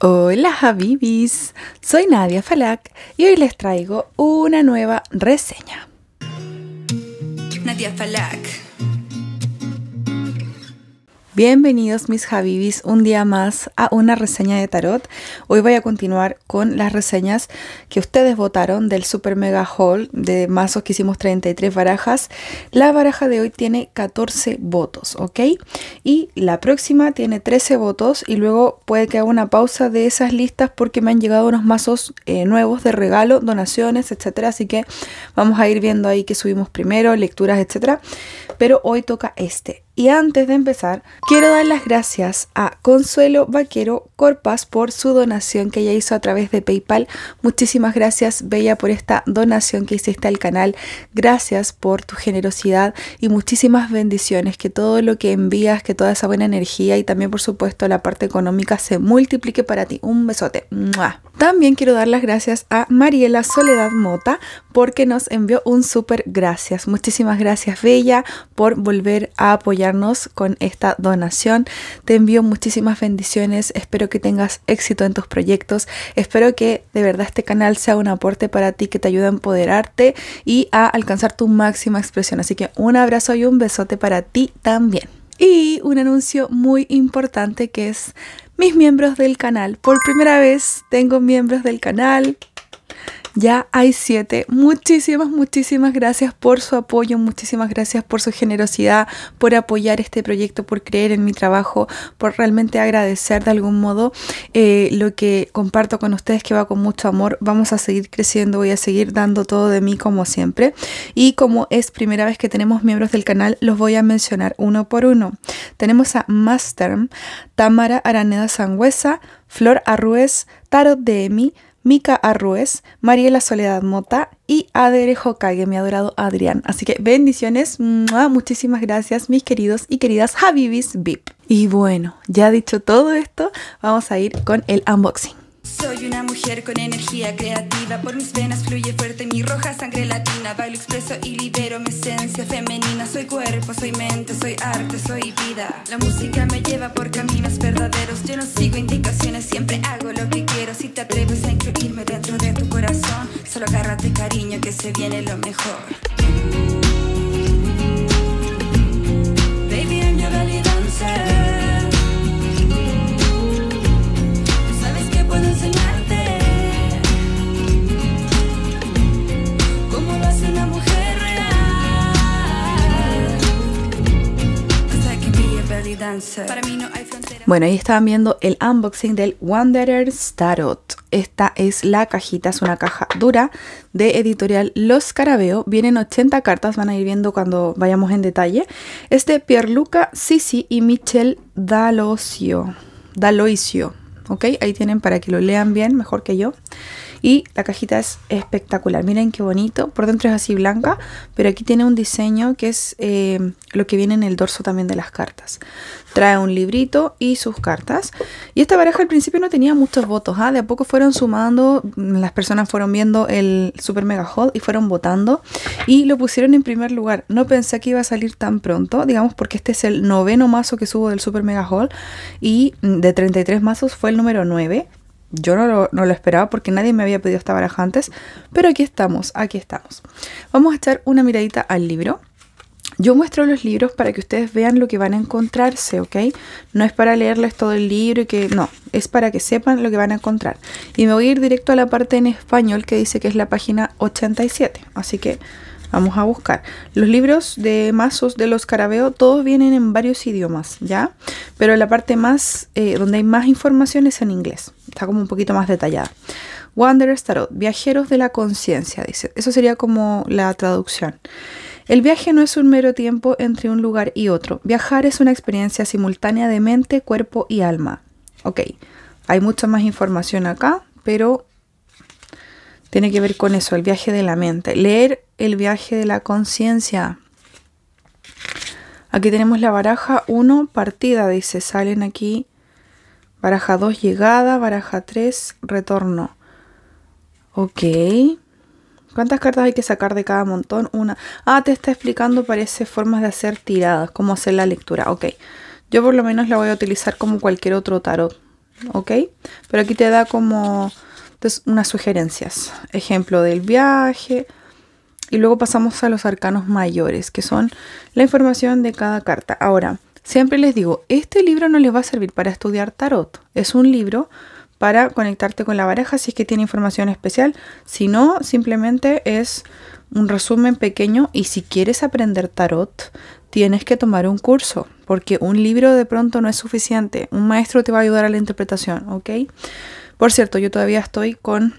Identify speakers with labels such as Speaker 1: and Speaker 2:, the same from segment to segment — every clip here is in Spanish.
Speaker 1: Hola Habibis, soy Nadia Falak y hoy les traigo una nueva reseña. Nadia Falak Bienvenidos mis Javibis un día más a una reseña de tarot. Hoy voy a continuar con las reseñas que ustedes votaron del Super Mega hall de mazos que hicimos 33 barajas. La baraja de hoy tiene 14 votos, ¿ok? Y la próxima tiene 13 votos y luego puede que haga una pausa de esas listas porque me han llegado unos mazos eh, nuevos de regalo, donaciones, etcétera. Así que vamos a ir viendo ahí que subimos primero, lecturas, etcétera. Pero hoy toca este. Y antes de empezar, quiero dar las gracias a Consuelo Vaquero Corpas por su donación que ella hizo a través de PayPal. Muchísimas gracias, Bella, por esta donación que hiciste al canal. Gracias por tu generosidad y muchísimas bendiciones. Que todo lo que envías, que toda esa buena energía y también, por supuesto, la parte económica se multiplique para ti. Un besote. También quiero dar las gracias a Mariela Soledad Mota porque nos envió un súper gracias. Muchísimas gracias, Bella, por volver a apoyar con esta donación. Te envío muchísimas bendiciones, espero que tengas éxito en tus proyectos, espero que de verdad este canal sea un aporte para ti, que te ayude a empoderarte y a alcanzar tu máxima expresión. Así que un abrazo y un besote para ti también. Y un anuncio muy importante que es mis miembros del canal. Por primera vez tengo miembros del canal. Ya hay siete. Muchísimas, muchísimas gracias por su apoyo, muchísimas gracias por su generosidad, por apoyar este proyecto, por creer en mi trabajo, por realmente agradecer de algún modo eh, lo que comparto con ustedes que va con mucho amor. Vamos a seguir creciendo, voy a seguir dando todo de mí como siempre. Y como es primera vez que tenemos miembros del canal, los voy a mencionar uno por uno. Tenemos a Masterm, Tamara Araneda Sangüesa, Flor Arrues, Tarot de Emi, Mika Arrues, Mariela Soledad Mota y Adere Hokage, mi adorado Adrián. Así que bendiciones, muchísimas gracias mis queridos y queridas Habibis VIP. Y bueno, ya dicho todo esto, vamos a ir con el unboxing. Soy una mujer con energía creativa, por mis venas fluye fuerte mi roja sangre latina, bailo expreso y libero mi esencia femenina, soy cuerpo, soy mente, soy arte, soy vida. La música me lleva por caminos verdaderos, yo no sigo indicaciones, siempre hago lo que quiero, si te atreves a incluirme dentro de tu corazón, solo agárrate cariño que se viene lo mejor. Bueno, ahí estaban viendo el unboxing del Wanderer Starot. Esta es la cajita, es una caja dura de editorial Los Carabeo. Vienen 80 cartas, van a ir viendo cuando vayamos en detalle. Es de Pierluca Sisi y Michel Dalocio. Daloisio. Ahí tienen para que lo lean bien, mejor que yo. Y la cajita es espectacular, miren qué bonito. Por dentro es así blanca, pero aquí tiene un diseño que es eh, lo que viene en el dorso también de las cartas trae un librito y sus cartas. Y esta baraja al principio no tenía muchos votos, ¿ah? de a poco fueron sumando, mm, las personas fueron viendo el Super Mega hall y fueron votando y lo pusieron en primer lugar. No pensé que iba a salir tan pronto, digamos porque este es el noveno mazo que subo del Super Mega hall y mm, de 33 mazos fue el número 9. Yo no lo, no lo, esperaba porque nadie me había pedido esta baraja antes, pero aquí estamos, aquí estamos. Vamos a echar una miradita al libro. Yo muestro los libros para que ustedes vean lo que van a encontrarse, ¿ok? No es para leerles todo el libro y que... No, es para que sepan lo que van a encontrar. Y me voy a ir directo a la parte en español que dice que es la página 87. Así que vamos a buscar. Los libros de mazos de los carabeo, todos vienen en varios idiomas, ¿ya? Pero la parte más, eh, donde hay más información es en inglés. Está como un poquito más detallada. Wanderers Tarot, Viajeros de la Conciencia, dice. Eso sería como la traducción. El viaje no es un mero tiempo entre un lugar y otro. Viajar es una experiencia simultánea de mente, cuerpo y alma. Ok, hay mucha más información acá, pero tiene que ver con eso, el viaje de la mente. Leer el viaje de la conciencia. Aquí tenemos la baraja 1, partida, dice, salen aquí. Baraja 2, llegada, baraja 3, retorno. Ok. ¿Cuántas cartas hay que sacar de cada montón? Una. Ah, te está explicando, parece, formas de hacer tiradas, cómo hacer la lectura. Ok. Yo por lo menos la voy a utilizar como cualquier otro tarot. Ok. Pero aquí te da como entonces, unas sugerencias. Ejemplo del viaje. Y luego pasamos a los arcanos mayores, que son la información de cada carta. Ahora, siempre les digo, este libro no les va a servir para estudiar tarot. Es un libro para conectarte con la pareja si es que tiene información especial. Si no, simplemente es un resumen pequeño y si quieres aprender tarot, tienes que tomar un curso, porque un libro de pronto no es suficiente. Un maestro te va a ayudar a la interpretación, ¿ok? Por cierto, yo todavía estoy con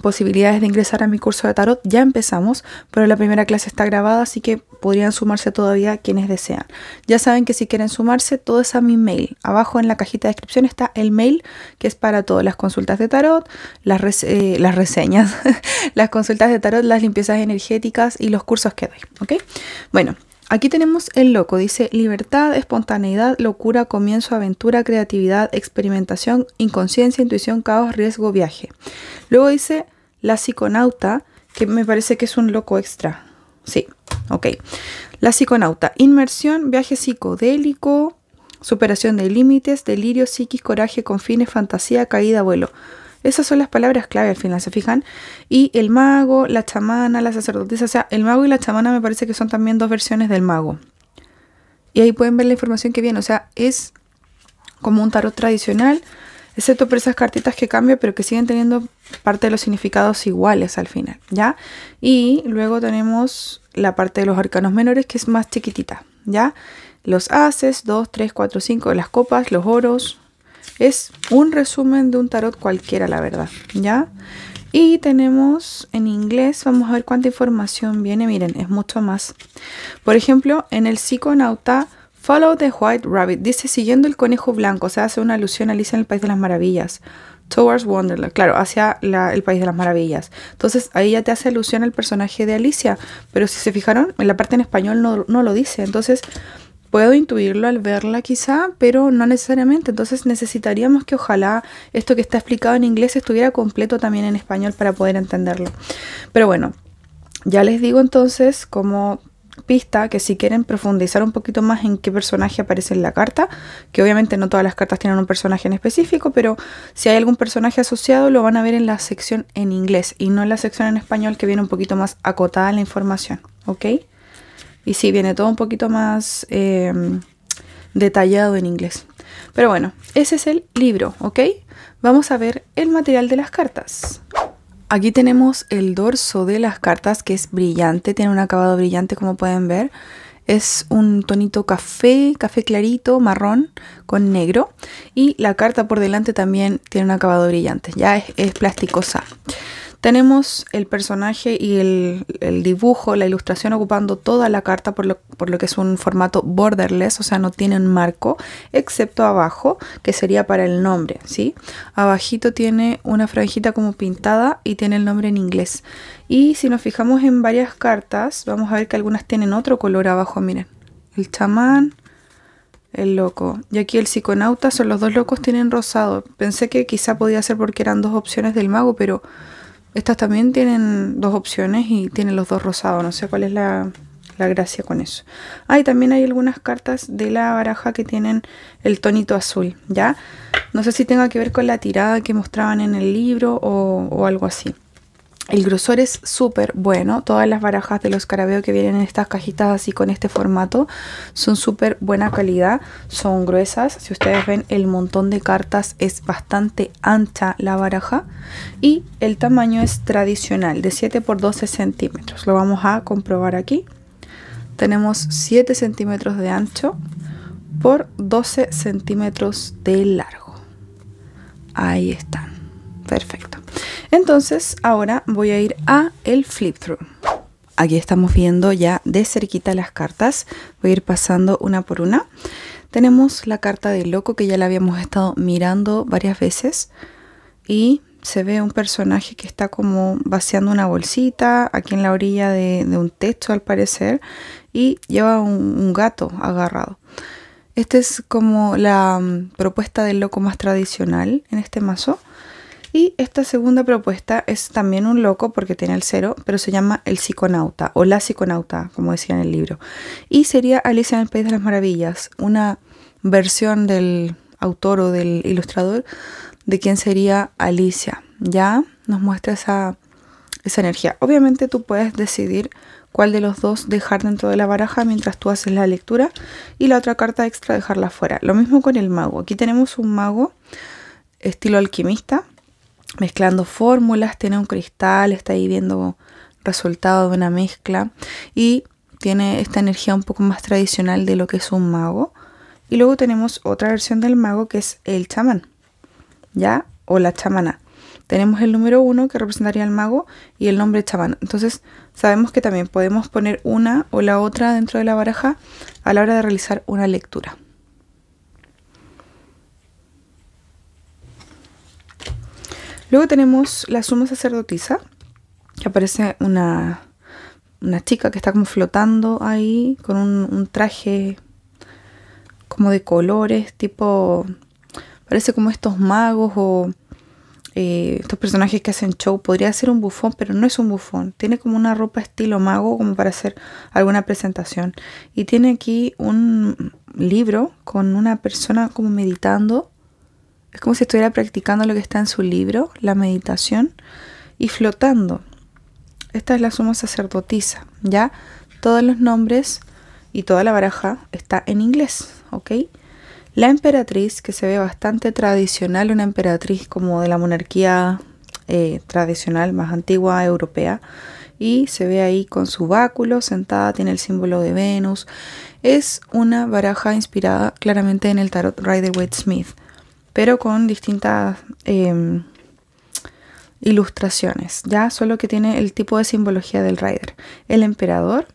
Speaker 1: posibilidades de ingresar a mi curso de tarot. Ya empezamos, pero la primera clase está grabada, así que podrían sumarse todavía quienes desean. Ya saben que si quieren sumarse, todo es a mi mail. Abajo en la cajita de descripción está el mail, que es para todas las consultas de tarot, las, eh, las reseñas, las consultas de tarot, las limpiezas energéticas y los cursos que doy. ¿ok? Bueno, Aquí tenemos el loco, dice libertad, espontaneidad, locura, comienzo, aventura, creatividad, experimentación, inconsciencia, intuición, caos, riesgo, viaje. Luego dice la psiconauta, que me parece que es un loco extra. Sí, ok. La psiconauta, inmersión, viaje psicodélico, superación de límites, delirio, psiquis, coraje, confines, fantasía, caída, vuelo. Esas son las palabras clave al final, ¿se fijan? Y el mago, la chamana, la sacerdotisa, o sea, el mago y la chamana me parece que son también dos versiones del mago. Y ahí pueden ver la información que viene, o sea, es como un tarot tradicional, excepto por esas cartitas que cambian, pero que siguen teniendo parte de los significados iguales al final, ¿ya? Y luego tenemos la parte de los arcanos menores, que es más chiquitita, ¿ya? Los haces, 2, 3, 4, 5, las copas, los oros, es un resumen de un tarot cualquiera, la verdad, ¿ya? Y tenemos en inglés, vamos a ver cuánta información viene, miren, es mucho más. Por ejemplo, en el psiconauta, Follow the White Rabbit, dice siguiendo el conejo blanco, o sea, hace una alusión a Alicia en el País de las Maravillas. Towards Wonderland, claro, hacia el País de las Maravillas. Entonces ahí ya te hace alusión al personaje de Alicia, pero si se fijaron, en la parte en español no, no lo dice. Entonces puedo intuirlo al verla quizá, pero no necesariamente. Entonces necesitaríamos que ojalá esto que está explicado en inglés estuviera completo también en español para poder entenderlo. Pero bueno, ya les digo entonces como pista que si quieren profundizar un poquito más en qué personaje aparece en la carta, que obviamente no todas las cartas tienen un personaje en específico, pero si hay algún personaje asociado lo van a ver en la sección en inglés y no en la sección en español que viene un poquito más acotada la información, ¿ok? Y sí, viene todo un poquito más em, detallado en inglés. Pero bueno, ese es el libro, ¿ok? Vamos a ver el material de las cartas. Aquí tenemos el dorso de las cartas que es brillante, tiene un acabado brillante como pueden ver. Es un tonito café, café clarito, marrón con negro. Y la carta por delante también tiene un acabado brillante, ya es, es plasticosa. Tenemos el personaje y el, dibujo, la ilustración ocupando toda la carta por lo, que es un formato borderless, o sea, no tienen marco, excepto abajo, que sería para el nombre, ¿sí? Abajito tiene una franjita como pintada y tiene el nombre en inglés. Y si nos fijamos en varias cartas, vamos a ver que algunas tienen otro color abajo, miren. El chamán, el loco. Y aquí el psiconauta, son los dos locos, tienen rosado. Pensé que quizá podía ser porque eran dos opciones del mago, pero... Estas también tienen dos opciones y tienen los dos rosados. No sé cuál es la, gracia con eso. Ah, y también hay algunas cartas de la baraja que tienen el tonito azul, ¿ya? No sé si tenga que ver con la tirada que mostraban en el libro o algo así. El grosor es súper bueno. Todas las barajas de los carabeo que vienen en estas cajitas así con este formato son súper buena calidad. Son gruesas. Si ustedes ven el montón de cartas es bastante ancha la baraja. Y el tamaño es tradicional de 7 por 12 centímetros. Lo vamos a comprobar aquí. Tenemos 7 centímetros de ancho por 12 centímetros de largo. Ahí están. Perfecto. Entonces ahora voy a ir a el flip through. Aquí estamos viendo ya de cerquita las cartas. Voy a ir pasando una por una. Tenemos la carta del loco que ya la habíamos estado mirando varias veces. Y se ve un personaje que está como vaciando una bolsita aquí en la orilla de, un techo al parecer y lleva un, gato agarrado. Esta es como la mm, propuesta del loco más tradicional en este mazo. Y esta segunda propuesta es también un loco porque tiene el cero, pero se llama El psiconauta o La psiconauta, como decía en el libro. Y sería Alicia en el País de las Maravillas, una versión del autor o del ilustrador de quién sería Alicia. Ya nos muestra esa, esa energía. Obviamente tú puedes decidir cuál de los dos dejar dentro de la baraja mientras tú haces la lectura y la otra carta extra dejarla fuera. Lo mismo con el mago. Aquí tenemos un mago estilo alquimista mezclando fórmulas, tiene un cristal, está ahí viendo resultado de una mezcla y tiene esta energía un poco más tradicional de lo que es un mago. Y luego tenemos otra versión del mago que es el chamán, ¿ya? O la chamana. Tenemos el número uno que representaría al mago y el nombre chamán. Entonces sabemos que también podemos poner una o la otra dentro de la baraja a la hora de realizar una lectura. Luego tenemos la suma sacerdotisa, que aparece una, chica que está como flotando ahí con un, traje como de colores, tipo, parece como estos magos o eh, estos personajes que hacen show. Podría ser un bufón, pero no es un bufón. Tiene como una ropa estilo mago, como para hacer alguna presentación. Y tiene aquí un libro con una persona como meditando es como si estuviera practicando lo que está en su libro, la meditación, y flotando. Esta es la suma sacerdotisa, ¿ya? Todos los nombres y toda la baraja está en inglés, ¿ok? La emperatriz, que se ve bastante tradicional, una emperatriz como de la monarquía eh, tradicional más antigua europea, y se ve ahí con su báculo sentada, tiene el símbolo de Venus. Es una baraja inspirada claramente en el tarot Rider-Waite-Smith pero con distintas em, ilustraciones, ya solo que tiene el tipo de simbología del rider. El emperador,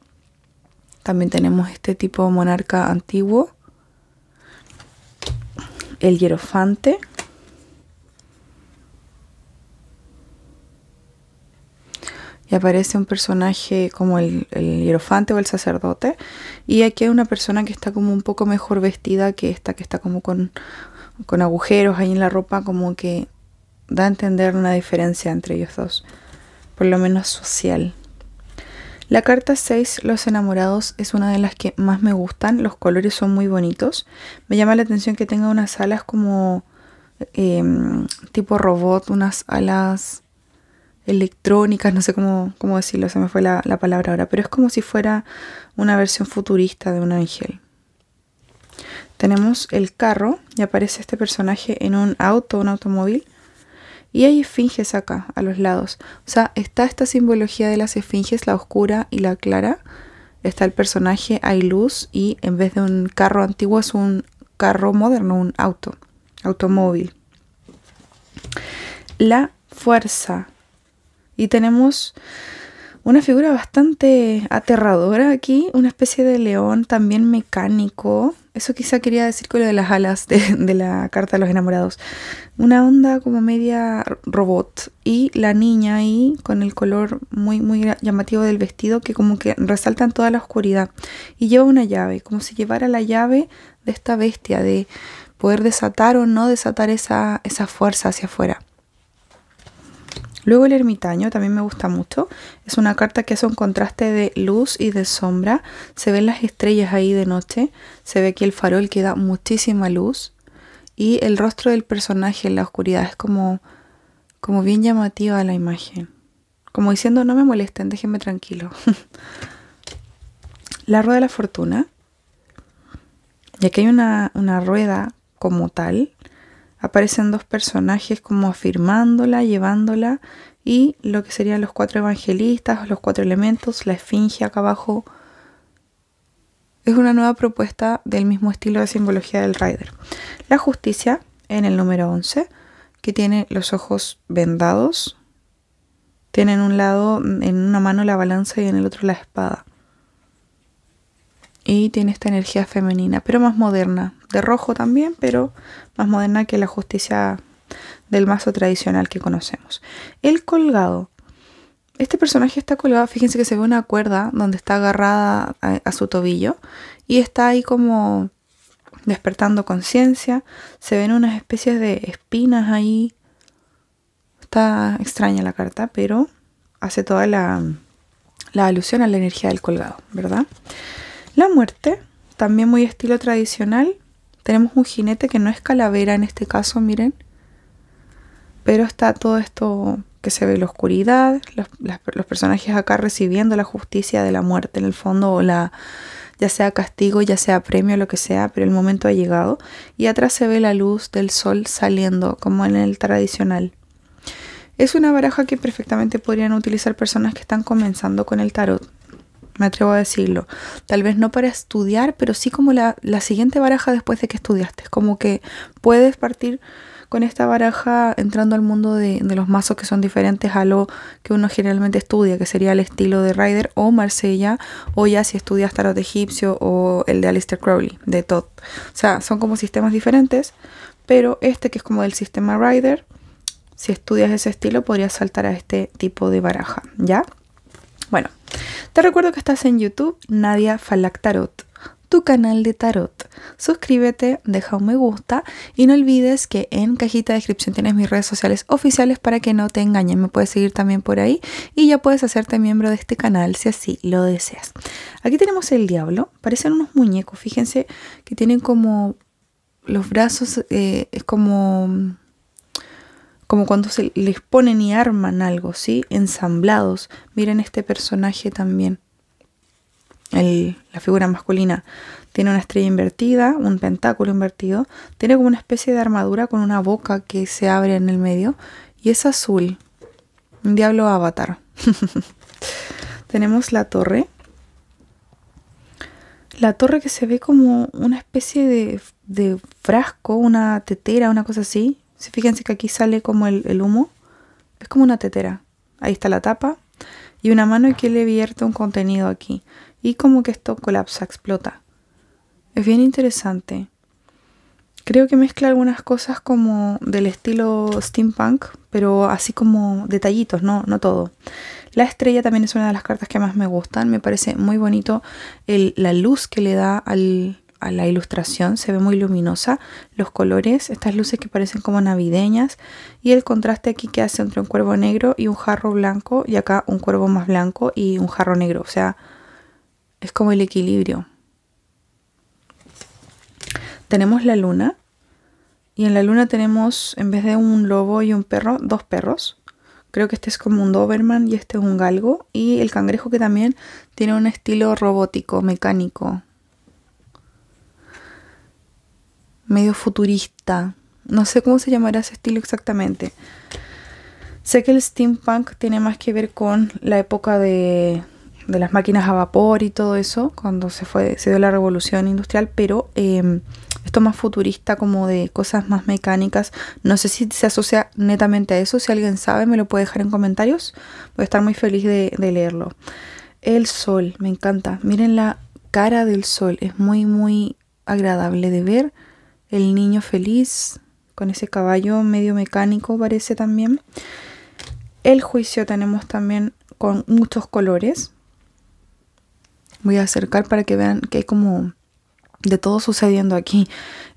Speaker 1: también tenemos este tipo de monarca antiguo, el hierofante, y aparece un personaje como el, el, hierofante o el sacerdote. Y aquí hay una persona que está como un poco mejor vestida que esta, que está como con con agujeros ahí en la ropa, como que da a entender una diferencia entre ellos dos, por lo menos social. La carta 6, Los enamorados, es una de las que más me gustan, los colores son muy bonitos, me llama la atención que tenga unas alas como em, tipo robot, unas alas electrónicas, no sé cómo, cómo decirlo, se me fue la palabra ahora, pero es como si fuera una versión futurista de un ángel tenemos el carro y aparece este personaje en un auto, un automóvil. Y hay esfinges acá, a los lados. O sea, está esta simbología de las esfinges, la oscura y la clara. Está el personaje, hay luz y en vez de un carro antiguo es un carro moderno, un auto, automóvil. La fuerza. Y tenemos una figura bastante aterradora aquí, una especie de león también mecánico, eso quizá quería decir con lo de las alas de, la carta de los enamorados. Una onda como media robot. Y la niña ahí con el color muy, muy llamativo del vestido que como que resalta en toda la oscuridad. Y lleva una llave, como si llevara la llave de esta bestia, de poder desatar o no desatar esa, esa fuerza hacia afuera. Luego el ermitaño también me gusta mucho. Es una carta que hace un contraste de luz y de sombra. Se ven las estrellas ahí de noche. Se ve que el farol que da muchísima luz. Y el rostro del personaje en la oscuridad es como, como bien llamativa la imagen. Como diciendo, no me molesten, déjenme tranquilo. la rueda de la fortuna. Y aquí hay una rueda como tal aparecen dos personajes como afirmándola, llevándola y lo que serían los cuatro evangelistas, los cuatro elementos, la esfinge acá abajo. Es una nueva propuesta del mismo estilo de simbología del Rider. La justicia en el número 11, que tiene los ojos vendados. Tiene en un lado, en una mano la balanza y en el otro la espada. Y tiene esta energía femenina, pero más moderna, de rojo también, pero más moderna que la justicia del mazo tradicional que conocemos. El colgado. Este personaje está colgado, fíjense que se ve una cuerda donde está agarrada a, su tobillo y está ahí como despertando conciencia. Se ven unas especies de espinas ahí. Está extraña la carta, pero hace toda la, la alusión a la energía del colgado, ¿verdad? La muerte, también muy estilo tradicional, tenemos un jinete que no es calavera en este caso, miren. Pero está todo esto que se ve la oscuridad, los, los personajes acá recibiendo la justicia de la muerte en el fondo, o la, ya sea castigo, ya sea premio, lo que sea, pero el momento ha llegado. Y atrás se ve la luz del sol saliendo, como en el tradicional. Es una baraja que perfectamente podrían utilizar personas que están comenzando con el tarot me atrevo a decirlo. Tal vez no para estudiar, pero sí como la, siguiente baraja después de que estudiaste. Como que puedes partir con esta baraja entrando al mundo de, los mazos que son diferentes a lo que uno generalmente estudia, que sería el estilo de Rider o Marsella, o ya si estudias tarot egipcio o el de Alistair Crowley, de Todd. O sea, son como sistemas diferentes, pero este que es como del sistema Rider, si estudias ese estilo podrías saltar a este tipo de baraja, ¿ya? Bueno, te recuerdo que estás en YouTube, Nadia Falak Tarot, tu canal de tarot. Suscríbete, deja un me gusta y no olvides que en cajita de descripción tienes mis redes sociales oficiales para que no te engañen. Me puedes seguir también por ahí y ya puedes hacerte miembro de este canal si así lo deseas. Aquí tenemos el diablo, parecen unos muñecos, fíjense que tienen como los brazos, eh, es como como cuando se les ponen y arman algo, ¿sí? Ensamblados. Miren este personaje también. la figura masculina tiene una estrella invertida, un pentáculo invertido, tiene como una especie de armadura con una boca que se abre en el medio y es azul. Un diablo avatar. Tenemos la torre. La torre que se ve como una especie de frasco, una tetera, una cosa así, si fíjense que aquí sale como el, humo, es como una tetera. Ahí está la tapa y una mano que le vierte un contenido aquí. Y como que esto colapsa, explota. Es bien interesante. Creo que mezcla algunas cosas como del estilo steampunk, pero así como detallitos, no, no todo. La estrella también es una de las cartas que más me gustan. Me parece muy bonito el, la luz que le da al, a la ilustración, se ve muy luminosa, los colores, estas luces que parecen como navideñas y el contraste aquí que hace entre un cuervo negro y un jarro blanco y acá un cuervo más blanco y un jarro negro, o sea, es como el equilibrio. Tenemos la luna y en la luna tenemos en vez de un lobo y un perro, dos perros. Creo que este es como un Doberman y este es un galgo. Y el cangrejo que también tiene un estilo robótico, mecánico. medio futurista. No sé cómo se llamará ese estilo exactamente. Sé que el steampunk tiene más que ver con la época de, de las máquinas a vapor y todo eso, cuando se, fue, se dio la revolución industrial, pero em, esto más futurista, como de cosas más mecánicas, no sé si se asocia netamente a eso. Si alguien sabe, me lo puede dejar en comentarios. Voy a estar muy feliz de, de leerlo. El sol, me encanta. Miren la cara del sol, es muy, muy agradable de ver el niño feliz, con ese caballo medio mecánico parece también. El juicio tenemos también con muchos colores. Voy a acercar para que vean que hay como de todo sucediendo aquí.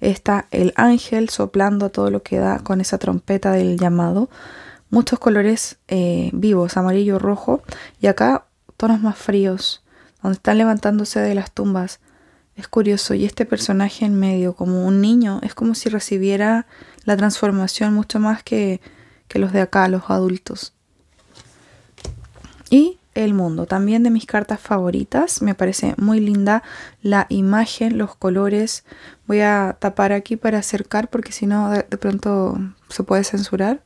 Speaker 1: Está el ángel soplando todo lo que da con esa trompeta del llamado. Muchos colores eh, vivos, amarillo, rojo. Y acá tonos más fríos, donde están levantándose de las tumbas. Es curioso, y este personaje en medio, como un niño, es como si recibiera la transformación mucho más que, los de acá, los adultos. Y el mundo, también de mis cartas favoritas, me parece muy linda la imagen, los colores. Voy a tapar aquí para acercar porque si no de, pronto se puede censurar.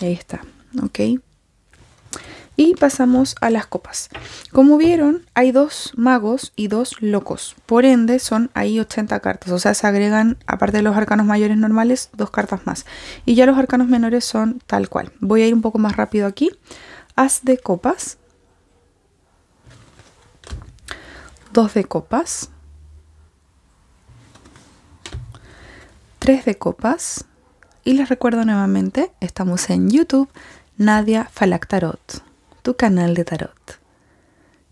Speaker 1: ahí está, ok. Y pasamos a las copas. Como vieron, hay dos magos y dos locos. Por ende, son ahí 80 cartas. O sea, se agregan, aparte de los arcanos mayores normales, dos cartas más. Y ya los arcanos menores son tal cual. Voy a ir un poco más rápido aquí. Haz de copas. Dos de copas. Tres de copas. Y les recuerdo nuevamente, estamos en YouTube, Nadia Falactarot tu canal de tarot.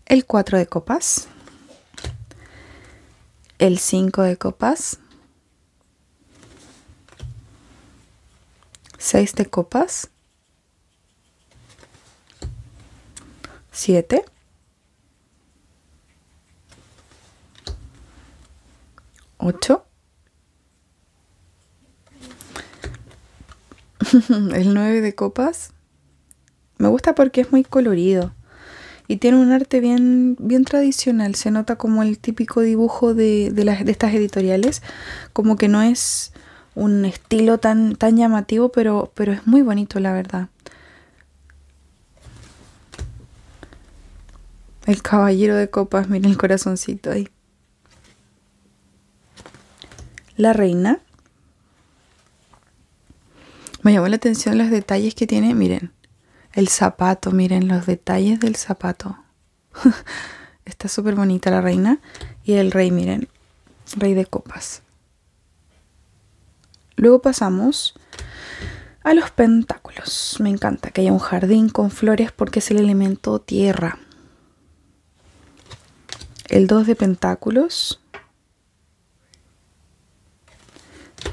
Speaker 1: El 4 de copas. El 5 de copas. 6 de copas. 7. 8. El 9 de copas. Me gusta porque es muy colorido y tiene un arte bien, bien tradicional. Se nota como el típico dibujo de, las, de estas editoriales, como que no es un estilo tan, tan llamativo, pero, pero es muy bonito, la verdad. El caballero de copas, miren el corazoncito ahí. La reina. Me llamó la atención los detalles que tiene, miren. El zapato, miren los detalles del zapato. Está súper bonita la reina. Y el rey, miren. Rey de copas. Luego pasamos a los pentáculos. Me encanta que haya un jardín con flores porque es el elemento tierra. El 2 de pentáculos.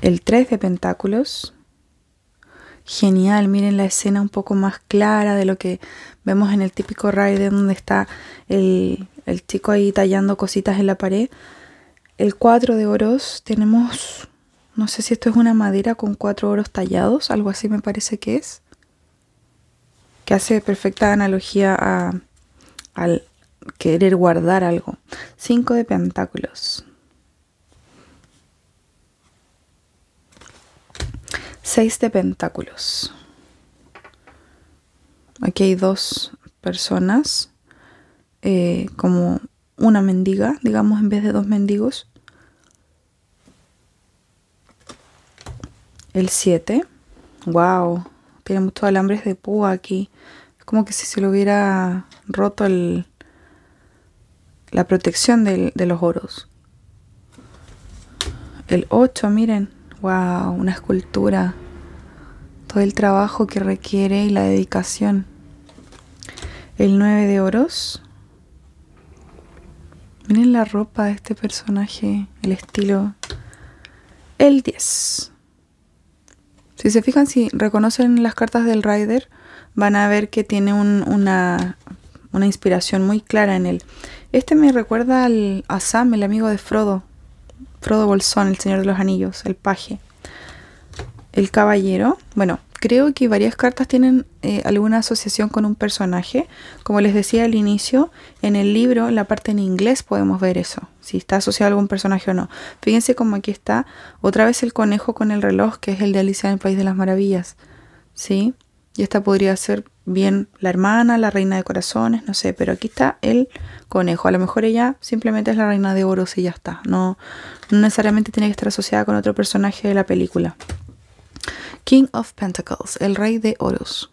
Speaker 1: El 3 de pentáculos genial. Miren la escena un poco más clara de lo que vemos en el típico de donde está el, chico ahí tallando cositas en la pared. El 4 de oros tenemos, no sé si esto es una madera con cuatro oros tallados, algo así me parece que es. Que hace perfecta analogía a, al querer guardar algo. 5 de pentáculos. 6 de pentáculos. Aquí hay dos personas, eh, como una mendiga, digamos, en vez de dos mendigos. El 7. ¡Wow! Tiene muchos alambres de púa aquí. Es como que si se le hubiera roto el, la protección de los oros. El 8, miren una escultura. Todo el trabajo que requiere y la dedicación. El 9 de oros. Miren la ropa de este personaje, el estilo. El 10. Si se fijan, si reconocen las cartas del Rider, van a ver que tiene una, una inspiración muy clara en él. Este me recuerda al, a Sam, el amigo de Frodo, Frodo Bolsón, el Señor de los Anillos, el paje. El caballero, bueno, creo que varias cartas tienen eh, alguna asociación con un personaje. Como les decía al inicio, en el libro, en la parte en inglés, podemos ver eso, si está asociado a algún personaje o no. Fíjense como aquí está otra vez el conejo con el reloj, que es el de Alicia en el País de las Maravillas. ¿Sí? Y esta podría ser bien la hermana, la reina de corazones, no sé, pero aquí está el conejo. A lo mejor ella simplemente es la reina de oros y ya está. No, necesariamente tiene que estar asociada con otro personaje de la película. King of Pentacles, el rey de oros.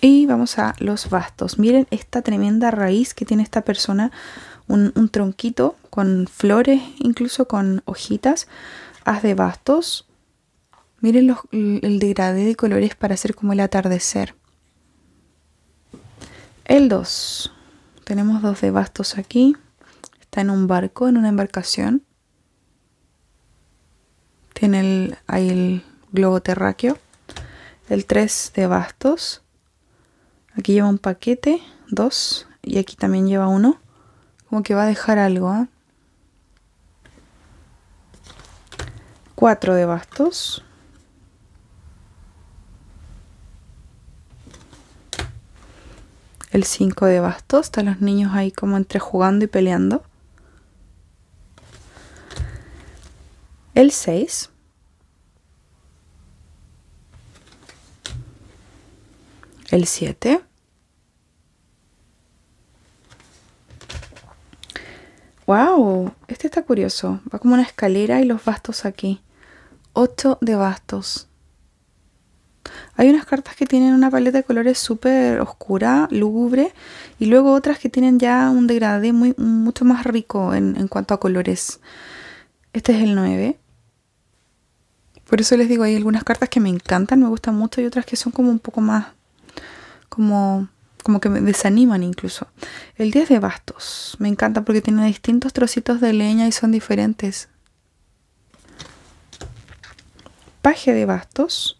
Speaker 1: Y vamos a los bastos. Miren esta tremenda raíz que tiene esta persona. Un, un tronquito con flores, incluso con hojitas. Haz de bastos Miren los, el degradé de colores para hacer como el atardecer. El 2. Tenemos dos de bastos aquí. Está en un barco, en una embarcación. Tiene el, ahí el globo terráqueo. El 3 de bastos. Aquí lleva un paquete, dos. Y aquí también lleva uno. Como que va a dejar algo, ¿ah? Cuatro 4 de bastos. el 5 de bastos. Están los niños ahí como entre jugando y peleando. El 6. El 7. ¡Wow! Este está curioso. Va como una escalera y los bastos aquí. 8 de bastos. Hay unas cartas que tienen una paleta de colores súper oscura, lúgubre, y luego otras que tienen ya un degradé muy, mucho más rico en, cuanto a colores. Este es el 9. Por eso les digo, hay algunas cartas que me encantan, me gustan mucho, y otras que son como un poco más, como como que me desaniman incluso. El 10 de bastos. Me encanta porque tiene distintos trocitos de leña y son diferentes. Paje de bastos.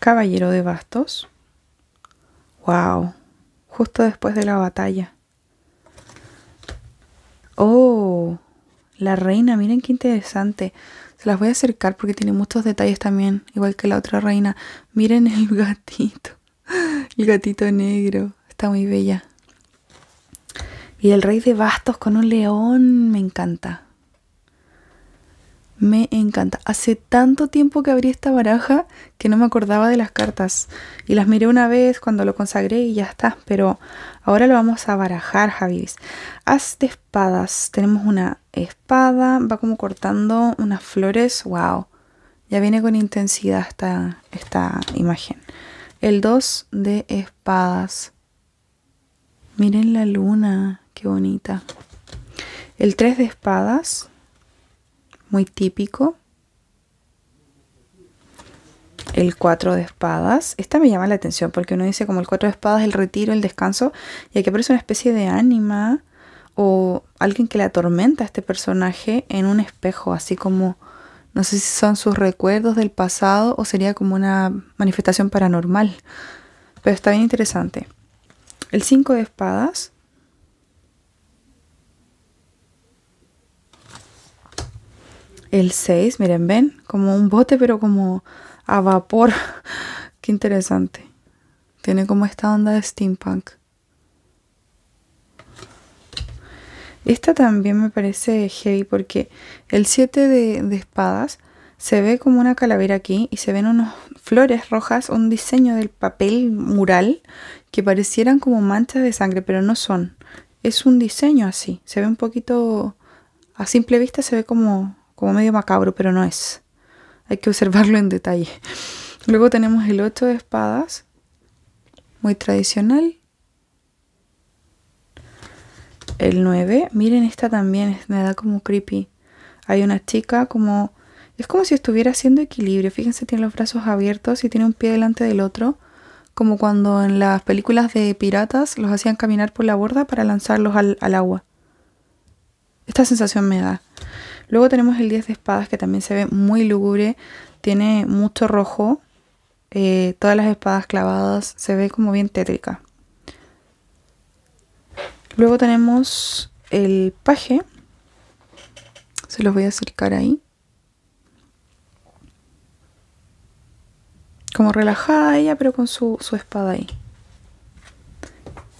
Speaker 1: Caballero de bastos. Wow. Justo después de la batalla. Oh, la reina. Miren qué interesante. Se las voy a acercar porque tiene muchos detalles también. Igual que la otra reina. Miren el gatito. El gatito negro. Está muy bella. Y el rey de bastos con un león. Me encanta. Me encanta. Hace tanto tiempo que abrí esta baraja que no me acordaba de las cartas. Y las miré una vez cuando lo consagré y ya está. Pero ahora lo vamos a barajar, Javis. Haz de espadas. Tenemos una espada. Va como cortando unas flores. ¡Wow! Ya viene con intensidad esta, esta imagen. El 2 de espadas. Miren la luna. Qué bonita. El 3 de espadas muy típico. El 4 de espadas. Esta me llama la atención porque uno dice como el cuatro de espadas, el retiro, el descanso. Y aquí aparece una especie de ánima o alguien que le atormenta a este personaje en un espejo, así como... No sé si son sus recuerdos del pasado o sería como una manifestación paranormal. Pero está bien interesante. El 5 de espadas El 6, miren, ven, como un bote, pero como a vapor. Qué interesante. Tiene como esta onda de steampunk. Esta también me parece heavy porque el 7 de, espadas se ve como una calavera aquí y se ven unas flores rojas, un diseño del papel mural que parecieran como manchas de sangre, pero no son. Es un diseño así. Se ve un poquito, a simple vista se ve como como medio macabro, pero no es. Hay que observarlo en detalle. Luego tenemos el 8 de espadas, muy tradicional. El 9, miren esta también, me da como creepy. Hay una chica como... Es como si estuviera haciendo equilibrio. Fíjense, tiene los brazos abiertos y tiene un pie delante del otro. Como cuando en las películas de piratas los hacían caminar por la borda para lanzarlos al, al agua. Esta sensación me da. Luego tenemos el 10 de espadas que también se ve muy lúgubre, tiene mucho rojo, eh, todas las espadas clavadas, se ve como bien tétrica. Luego tenemos el paje, se los voy a acercar ahí. Como relajada ella, pero con su espada ahí.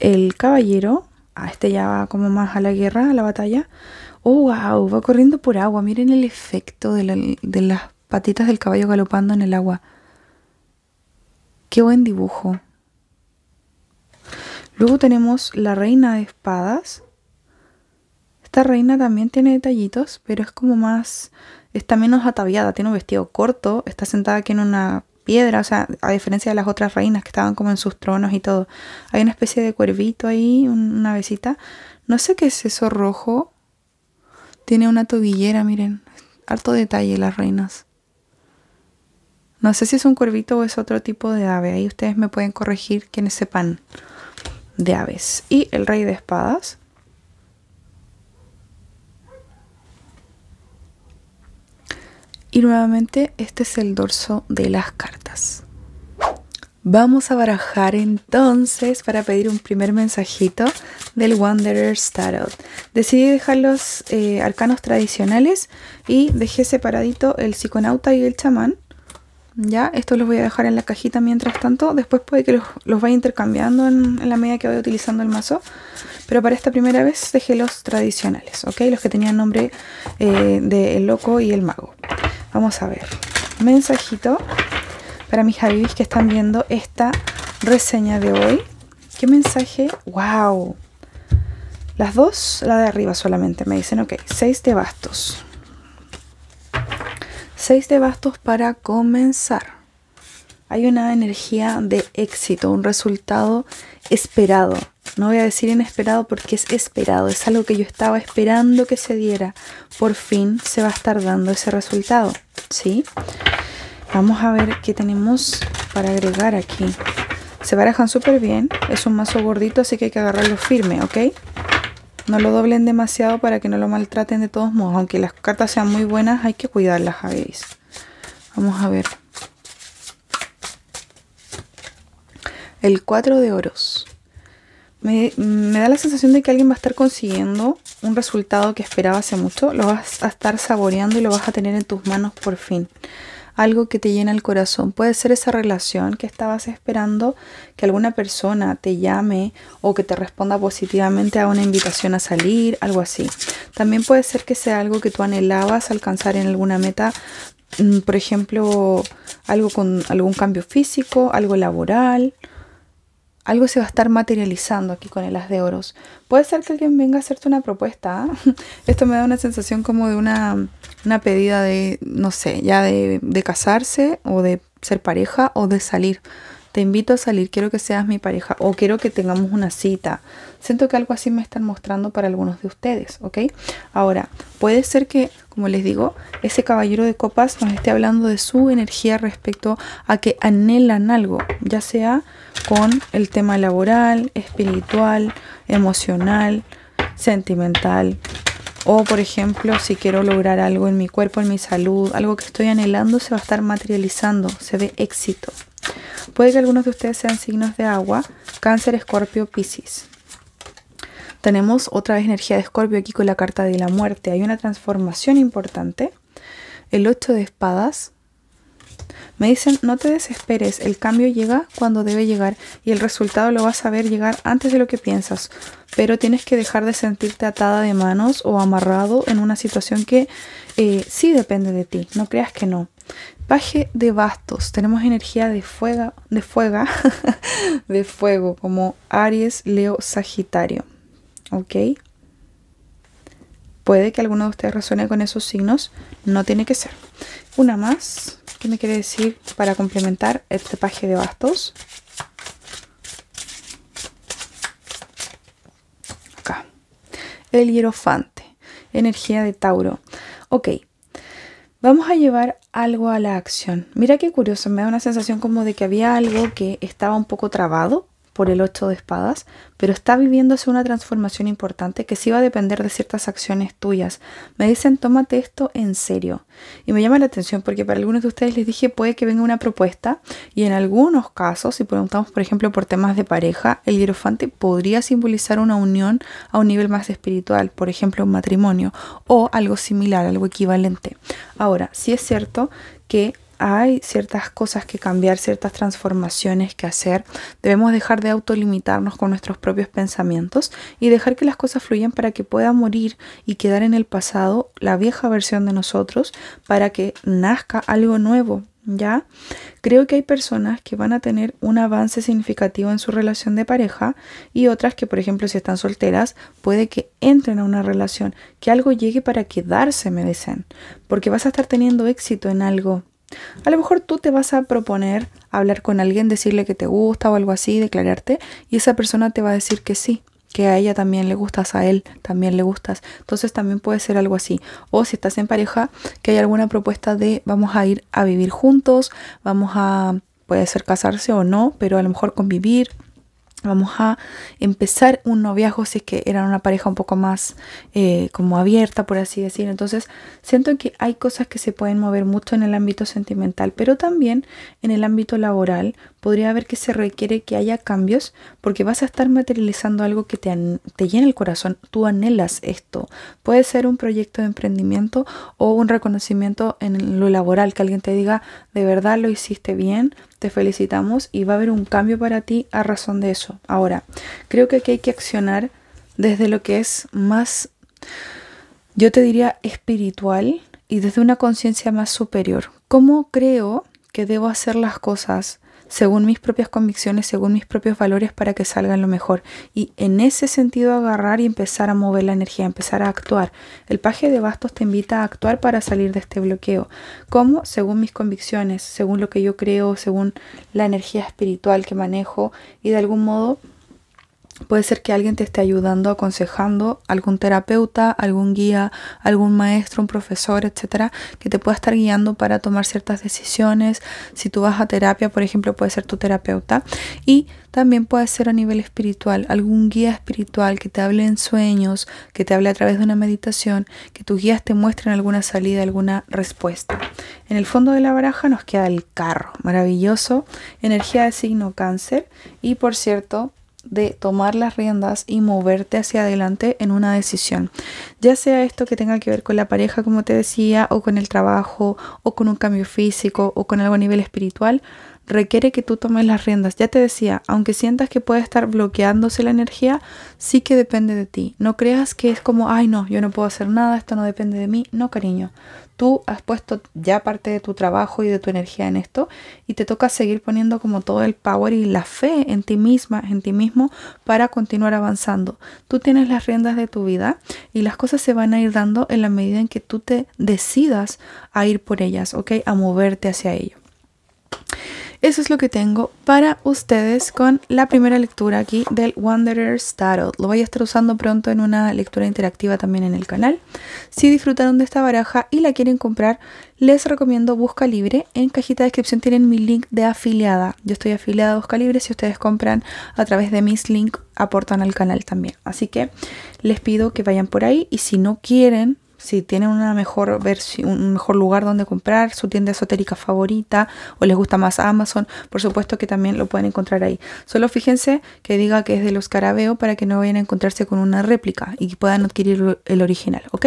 Speaker 1: El caballero, este ya va como más a la guerra, a la batalla. ¡Oh, wow! Va corriendo por agua. Miren el efecto de las patitas del caballo galopando en el agua. ¡Qué buen dibujo! Luego tenemos la reina de espadas. Esta reina también tiene detallitos, pero es como más... Está menos ataviada, tiene un vestido corto, está sentada aquí en una piedra, o sea, a diferencia de las otras reinas que estaban como en sus tronos y todo. Hay una especie de cuervito ahí, una avecita. No sé qué es eso rojo. Tiene una tobillera, miren. alto detalle las reinas. No sé si es un cuervito o es otro tipo de ave. Ahí ustedes me pueden corregir quienes sepan de aves. Y el rey de espadas. Y nuevamente este es el dorso de las cartas. Vamos a barajar entonces para pedir un primer mensajito del Wanderer Tarot. Decidí dejar los eh, arcanos tradicionales y dejé separadito el psiconauta y el chamán. Ya, estos los voy a dejar en la cajita mientras tanto. Después puede que los, los vaya intercambiando en, la medida que vaya utilizando el mazo. Pero para esta primera vez dejé los tradicionales, ¿ok? Los que tenían nombre eh, de el loco y el mago. Vamos a ver. Mensajito para mis habibis que están viendo esta reseña de hoy. ¿Qué mensaje? ¡Wow! Las dos, la de arriba solamente, me dicen, ok, seis de bastos. Seis de bastos para comenzar. Hay una energía de éxito, un resultado esperado, no voy a decir inesperado porque es esperado, es algo que yo estaba esperando que se diera. Por fin se va a estar dando ese resultado, ¿sí? Vamos a ver qué tenemos para agregar aquí. Se barajan súper bien, es un mazo gordito así que hay que agarrarlo firme, ¿ok? No lo doblen demasiado para que no lo maltraten de todos modos. Aunque las cartas sean muy buenas, hay que cuidarlas, ¿veis? Vamos a ver. El 4 de oros me, da la sensación de que alguien va a estar consiguiendo un resultado que esperaba hace mucho. Lo vas a estar saboreando y lo vas a tener en tus manos por fin. Algo que te llena el corazón. Puede ser esa relación que estabas esperando que alguna persona te llame o que te responda positivamente a una invitación a salir, algo así. También puede ser que sea algo que tú anhelabas alcanzar en alguna meta mm, por ejemplo, algo con algún cambio físico, algo laboral, algo se va a estar materializando aquí con el as de oros. Puede ser que alguien venga a hacerte una propuesta. ¿ah? Esto me da una sensación como de una, una pedida de, no sé, ya de, de casarse o de ser pareja o de salir te invito a salir, quiero que seas mi pareja o quiero que tengamos una cita. Siento que algo así me están mostrando para algunos de ustedes, ¿ok? Ahora, puede ser que, como les digo, ese caballero de copas nos esté hablando de su energía respecto a que anhelan algo, ya sea con el tema laboral, espiritual, emocional, sentimental. O por ejemplo, si quiero lograr algo en mi cuerpo, en mi salud, algo que estoy anhelando, se va a estar materializando, se ve éxito, Puede que algunos de ustedes sean signos de agua, cáncer, escorpio, piscis. Tenemos otra vez energía de escorpio aquí con la carta de la muerte. Hay una transformación importante. El 8 de espadas. Me dicen, no te desesperes, el cambio llega cuando debe llegar y el resultado lo vas a ver llegar antes de lo que piensas, pero tienes que dejar de sentirte atada de manos o amarrado en una situación que eh, sí depende de ti, no creas que no. Paje de bastos. Tenemos energía de fuego, de fuego, de fuego, como Aries, Leo, Sagitario. ¿Ok? Puede que alguno de ustedes resuene con esos signos. No tiene que ser. Una más. ¿Qué me quiere decir para complementar este paje de bastos? Acá. El hierofante. Energía de Tauro. Ok, Vamos a llevar algo a la acción. Mira qué curioso, me da una sensación como de que había algo que estaba un poco trabado por el ocho de espadas, pero está viviéndose una transformación importante que sí va a depender de ciertas acciones tuyas. Me dicen, tómate esto en serio. Y me llama la atención porque para algunos de ustedes les dije, puede que venga una propuesta y en algunos casos, si preguntamos por ejemplo por temas de pareja, el hierofante podría simbolizar una unión a un nivel más espiritual, por ejemplo un matrimonio o algo similar, algo equivalente. Ahora, si es cierto que hay ciertas cosas que cambiar, ciertas transformaciones que hacer. Debemos dejar de autolimitarnos con nuestros propios pensamientos y dejar que las cosas fluyan para que pueda morir y quedar en el pasado la vieja versión de nosotros para que nazca algo nuevo, ¿ya? Creo que hay personas que van a tener un avance significativo en su relación de pareja y otras que, por ejemplo, si están solteras, puede que entren a una relación, que algo llegue para quedarse, me dicen, porque vas a estar teniendo éxito en algo, a lo mejor tú te vas a proponer hablar con alguien, decirle que te gusta o algo así, declararte, y esa persona te va a decir que sí, que a ella también le gustas, a él también le gustas. Entonces también puede ser algo así. O si estás en pareja, que hay alguna propuesta de vamos a ir a vivir juntos, vamos a, puede ser casarse o no, pero a lo mejor convivir vamos a empezar un noviazgo si es que eran una pareja un poco más eh, como abierta por así decir entonces siento que hay cosas que se pueden mover mucho en el ámbito sentimental pero también en el ámbito laboral podría ver que se requiere que haya cambios porque vas a estar materializando algo que te, te llena el corazón. Tú anhelas esto. Puede ser un proyecto de emprendimiento o un reconocimiento en lo laboral, que alguien te diga, de verdad lo hiciste bien, te felicitamos y va a haber un cambio para ti a razón de eso. Ahora, creo que aquí hay que accionar desde lo que es más, yo te diría, espiritual y desde una conciencia más superior. ¿Cómo creo que debo hacer las cosas? según mis propias convicciones, según mis propios valores para que salgan lo mejor. Y en ese sentido agarrar y empezar a mover la energía, empezar a actuar. El paje de bastos te invita a actuar para salir de este bloqueo. ¿Cómo? Según mis convicciones, según lo que yo creo, según la energía espiritual que manejo y de algún modo Puede ser que alguien te esté ayudando, aconsejando, algún terapeuta, algún guía, algún maestro, un profesor, etcétera, que te pueda estar guiando para tomar ciertas decisiones. Si tú vas a terapia, por ejemplo, puede ser tu terapeuta. Y también puede ser a nivel espiritual, algún guía espiritual que te hable en sueños, que te hable a través de una meditación, que tus guías te muestren alguna salida, alguna respuesta. En el fondo de la baraja nos queda el carro, maravilloso, energía de signo cáncer y por cierto, de tomar las riendas y moverte hacia adelante en una decisión. Ya sea esto que tenga que ver con la pareja, como te decía, o con el trabajo, o con un cambio físico, o con algo a nivel espiritual, requiere que tú tomes las riendas. Ya te decía, aunque sientas que puede estar bloqueándose la energía, sí que depende de ti. No creas que es como, ay no, yo no puedo hacer nada, esto no depende de mí. No, cariño tú has puesto ya parte de tu trabajo y de tu energía en esto y te toca seguir poniendo como todo el power y la fe en ti misma, en ti mismo para continuar avanzando. Tú tienes las riendas de tu vida y las cosas se van a ir dando en la medida en que tú te decidas a ir por ellas, ¿ok? A moverte hacia ello. Eso es lo que tengo para ustedes con la primera lectura aquí del Wanderer's Tarot. Lo voy a estar usando pronto en una lectura interactiva también en el canal. Si disfrutaron de esta baraja y la quieren comprar, les recomiendo Busca Libre. En cajita de descripción tienen mi link de afiliada. Yo estoy afiliada a Busca Libre. Si ustedes compran a través de mis links, aportan al canal también. Así que les pido que vayan por ahí y si no quieren si tienen una mejor versión, un mejor lugar donde comprar, su tienda esotérica favorita o les gusta más Amazon, por supuesto que también lo pueden encontrar ahí. Solo fíjense que diga que es de los carabeo para que no vayan a encontrarse con una réplica y puedan adquirir el original, ¿ok?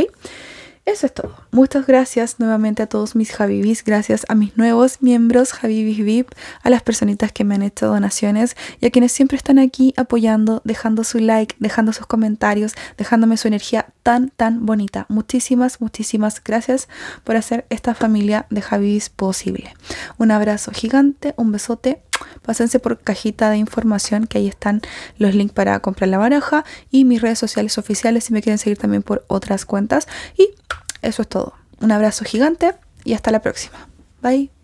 Speaker 1: Eso es todo. Muchas gracias nuevamente a todos mis Javibis, gracias a mis nuevos miembros Javibis VIP, a las personitas que me han hecho donaciones y a quienes siempre están aquí apoyando, dejando su like, dejando sus comentarios, dejándome su energía tan, tan bonita. Muchísimas, muchísimas gracias por hacer esta familia de Javibis posible. Un abrazo gigante, un besote pásense por cajita de información que ahí están los links para comprar la baraja y mis redes sociales oficiales si me quieren seguir también por otras cuentas. Y eso es todo. Un abrazo gigante y hasta la próxima. Bye.